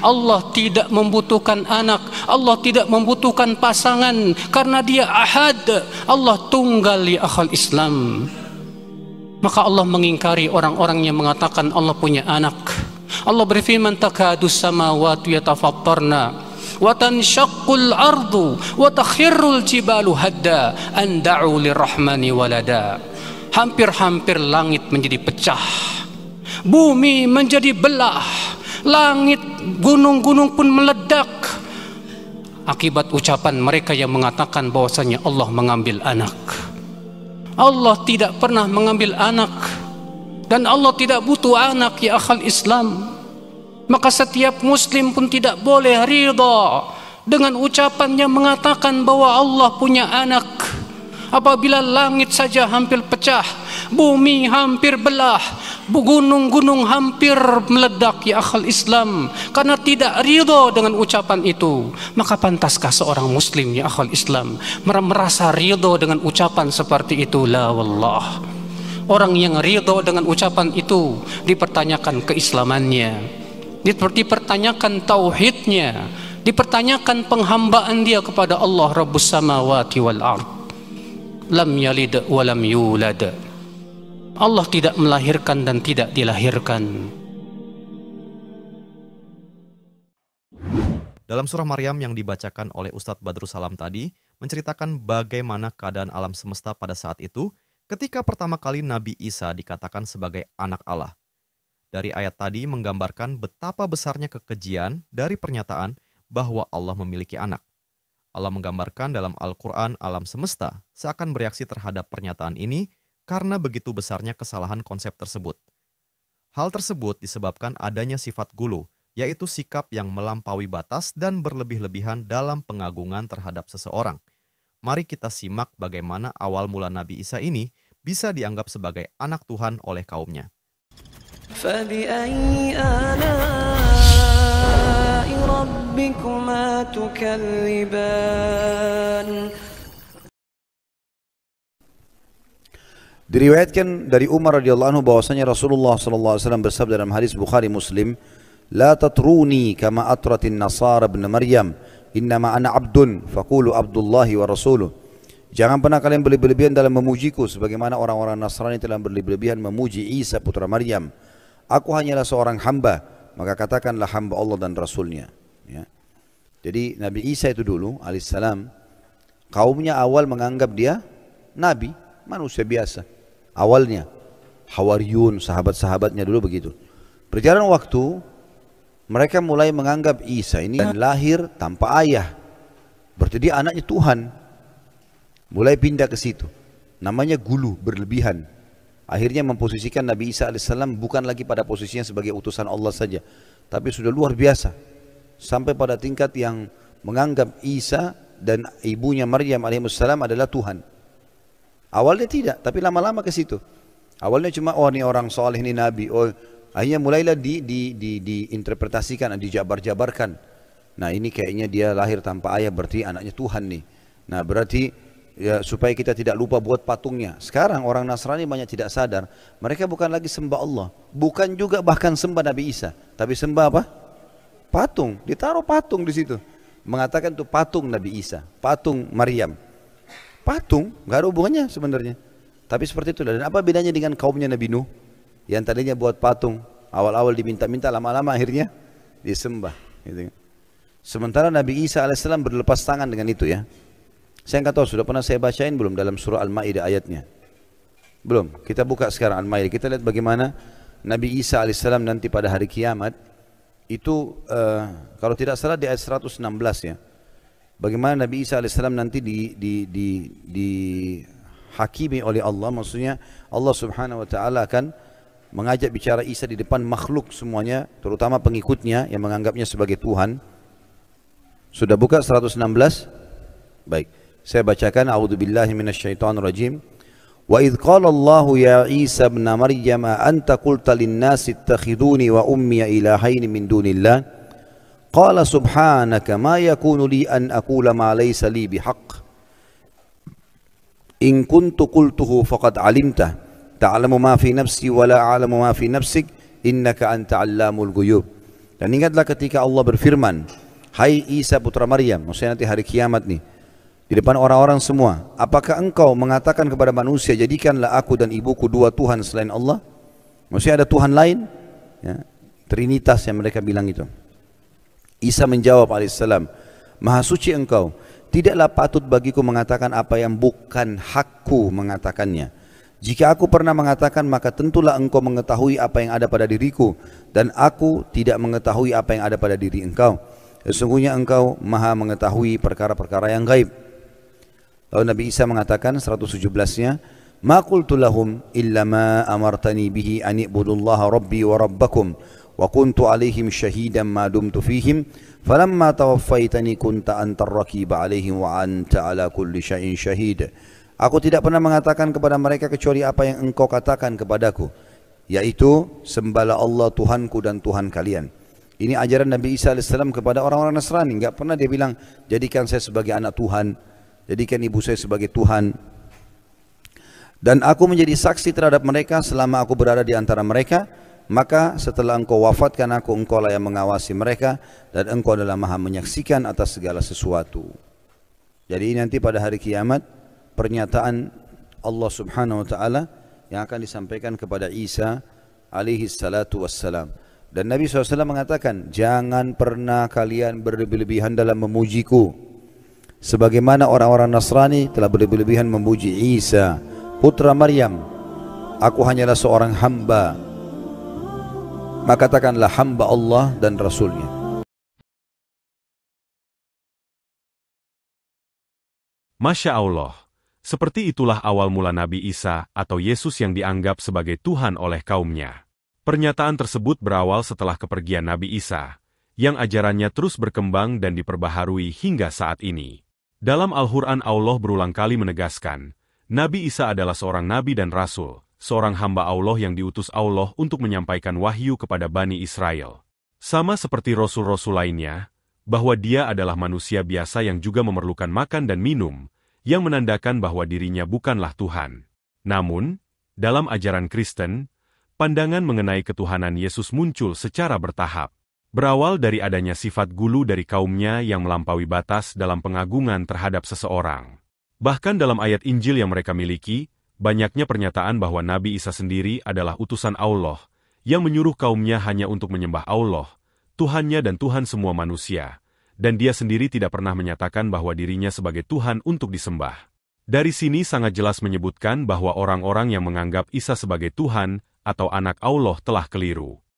Allah tidak membutuhkan anak, Allah tidak membutuhkan pasangan karena dia ahad. Allah tunggal ya akhal Islam. Maka Allah mengingkari orang-orang yang mengatakan Allah punya anak. Allah berfirman takadus samawati yatafattarna wa tanshaqqul ardu wa takhirrul jibalu hadda an da'u lirrahmani walada. Hampir-hampir langit menjadi pecah. Bumi menjadi belah Langit, gunung-gunung pun meledak. Akibat ucapan mereka yang mengatakan bahwasanya Allah mengambil anak. Allah tidak pernah mengambil anak. Dan Allah tidak butuh anak ya akal Islam. Maka setiap muslim pun tidak boleh ridha dengan ucapannya mengatakan bahwa Allah punya anak. Apabila langit saja hampir pecah, bumi hampir belah, gunung-gunung hampir meledak ya akhal Islam karena tidak ridho dengan ucapan itu maka pantaskah seorang muslim ya akhal Islam merasa ridho dengan ucapan seperti itu la wallah orang yang ridho dengan ucapan itu dipertanyakan keislamannya dipertanyakan tauhidnya dipertanyakan penghambaan dia kepada Allah Rabbus samawati wal ard lam yalid wa lam yulad Allah tidak melahirkan dan tidak dilahirkan. Dalam surah Maryam yang dibacakan oleh Ustadz Badrussalam tadi, menceritakan bagaimana keadaan alam semesta pada saat itu ketika pertama kali Nabi Isa dikatakan sebagai anak Allah. Dari ayat tadi menggambarkan betapa besarnya kekejian dari pernyataan bahwa Allah memiliki anak. Allah menggambarkan dalam Al-Quran alam semesta seakan bereaksi terhadap pernyataan ini karena begitu besarnya kesalahan konsep tersebut. Hal tersebut disebabkan adanya sifat gulu, yaitu sikap yang melampaui batas dan berlebih-lebihan dalam pengagungan terhadap seseorang. Mari kita simak bagaimana awal mula Nabi Isa ini bisa dianggap sebagai anak Tuhan oleh kaumnya. Diriwayatkan dari Umar radhiyallahu anhu bahwasanya Rasulullah sallallahu alaihi wasallam bersabda dalam hadis Bukhari Muslim, "La tatruni kama atratin Nasara ibn Maryam, innama ana abdun, faqulu Abdullahi wa rasuluh." Jangan pernah kalian berlebihan dalam memujiku sebagaimana orang-orang Nasrani telah berlebihan memuji Isa putra Maryam. Aku hanyalah seorang hamba, maka katakanlah hamba Allah dan Rasulnya. Ya. Jadi Nabi Isa itu dulu alaihissalam kaumnya awal menganggap dia nabi, manusia biasa awalnya Hawariyun sahabat-sahabatnya dulu begitu berjalan waktu mereka mulai menganggap Isa ini dan lahir tanpa ayah berarti dia anaknya Tuhan mulai pindah ke situ namanya gulu berlebihan akhirnya memposisikan Nabi Isa AS bukan lagi pada posisinya sebagai utusan Allah saja tapi sudah luar biasa sampai pada tingkat yang menganggap Isa dan ibunya Maryam AS adalah Tuhan Awalnya tidak, tapi lama-lama ke situ. Awalnya cuma oh ini orang soleh ini nabi. Oh akhirnya mulailah di di di diinterpretasikan, dijabar-jabarkan. Nah ini kayaknya dia lahir tanpa ayah berarti anaknya Tuhan nih. Nah berarti ya, supaya kita tidak lupa buat patungnya. Sekarang orang Nasrani banyak tidak sadar. Mereka bukan lagi sembah Allah. Bukan juga bahkan sembah Nabi Isa. Tapi sembah apa? Patung. Ditaruh patung di situ. Mengatakan itu patung Nabi Isa. Patung Maryam. Patung, nggak ada hubungannya sebenarnya. Tapi seperti itu. Dan apa bedanya dengan kaumnya Nabi Nuh? Yang tadinya buat patung, awal-awal diminta-minta, lama-lama akhirnya disembah. Gitu. Kan. Sementara Nabi Isa alaihissalam berlepas tangan dengan itu ya. Saya nggak tahu sudah pernah saya bacain belum dalam surah Al-Maidah ayatnya. Belum. Kita buka sekarang Al-Maidah. Kita lihat bagaimana Nabi Isa alaihissalam nanti pada hari kiamat itu uh, kalau tidak salah di ayat 116 ya bagaimana Nabi Isa AS nanti di, di, di, di hakimi oleh Allah maksudnya Allah subhanahu wa ta'ala akan mengajak bicara Isa di depan makhluk semuanya terutama pengikutnya yang menganggapnya sebagai Tuhan sudah buka 116 baik saya bacakan a'udzubillahi minasyaitonirrajim wa idh qala Allah ya Isa ibn Maryam anta qulta lin-nasi ittakhiduni wa ummi ilahaini min dunillah Qala subhanaka ma yakunu li an aqula ma laysa li bihaq. In kuntu qultuhu faqad alimta. Ta'lamu ma fi nafsi wa la a'lamu ma fi nafsik. Innaka anta allamul ghuyub. Dan ingatlah ketika Allah berfirman, Hai Isa putra Maryam, maksudnya nanti hari kiamat nih. Di depan orang-orang semua, apakah engkau mengatakan kepada manusia, jadikanlah aku dan ibuku dua Tuhan selain Allah? Maksudnya ada Tuhan lain? Ya, Trinitas yang mereka bilang itu. Isa menjawab alaihissalam, Maha suci engkau, tidaklah patut bagiku mengatakan apa yang bukan hakku mengatakannya. Jika aku pernah mengatakan maka tentulah engkau mengetahui apa yang ada pada diriku dan aku tidak mengetahui apa yang ada pada diri engkau. Sesungguhnya engkau maha mengetahui perkara-perkara yang gaib. Lalu Nabi Isa mengatakan 117-nya, "Ma qultu lahum illa ma amartani bihi an ibudullaha rabbi wa rabbakum." وكنت عليهم شهيدا ما دمت فيهم فلما توفيتني كنت raqiba alaihim wa anta ala kulli syai'in syahid Aku tidak pernah mengatakan kepada mereka kecuali apa yang engkau katakan kepadaku yaitu sembahlah Allah Tuhanku dan Tuhan kalian. Ini ajaran Nabi Isa AS kepada orang-orang Nasrani. Enggak pernah dia bilang, jadikan saya sebagai anak Tuhan. Jadikan ibu saya sebagai Tuhan. Dan aku menjadi saksi terhadap mereka selama aku berada di antara mereka maka setelah engkau wafatkan aku, engkau lah yang mengawasi mereka dan engkau adalah maha menyaksikan atas segala sesuatu. Jadi nanti pada hari kiamat pernyataan Allah Subhanahu wa taala yang akan disampaikan kepada Isa alaihi salatu wassalam. Dan Nabi SAW mengatakan, jangan pernah kalian berlebih-lebihan dalam memujiku. Sebagaimana orang-orang Nasrani telah berlebih-lebihan memuji Isa, putra Maryam. Aku hanyalah seorang hamba maka katakanlah hamba Allah dan Rasulnya Masya Allah, seperti itulah awal mula Nabi Isa atau Yesus yang dianggap sebagai Tuhan oleh kaumnya. Pernyataan tersebut berawal setelah kepergian Nabi Isa, yang ajarannya terus berkembang dan diperbaharui hingga saat ini. Dalam Al-Quran Allah berulang kali menegaskan, Nabi Isa adalah seorang nabi dan rasul, seorang hamba Allah yang diutus Allah untuk menyampaikan wahyu kepada Bani Israel. Sama seperti rasul-rasul lainnya, bahwa dia adalah manusia biasa yang juga memerlukan makan dan minum, yang menandakan bahwa dirinya bukanlah Tuhan. Namun, dalam ajaran Kristen, pandangan mengenai ketuhanan Yesus muncul secara bertahap. Berawal dari adanya sifat gulu dari kaumnya yang melampaui batas dalam pengagungan terhadap seseorang. Bahkan dalam ayat Injil yang mereka miliki, banyaknya pernyataan bahwa Nabi Isa sendiri adalah utusan Allah, yang menyuruh kaumnya hanya untuk menyembah Allah, Tuhannya dan Tuhan semua manusia, dan dia sendiri tidak pernah menyatakan bahwa dirinya sebagai Tuhan untuk disembah. Dari sini sangat jelas menyebutkan bahwa orang-orang yang menganggap Isa sebagai Tuhan atau anak Allah telah keliru.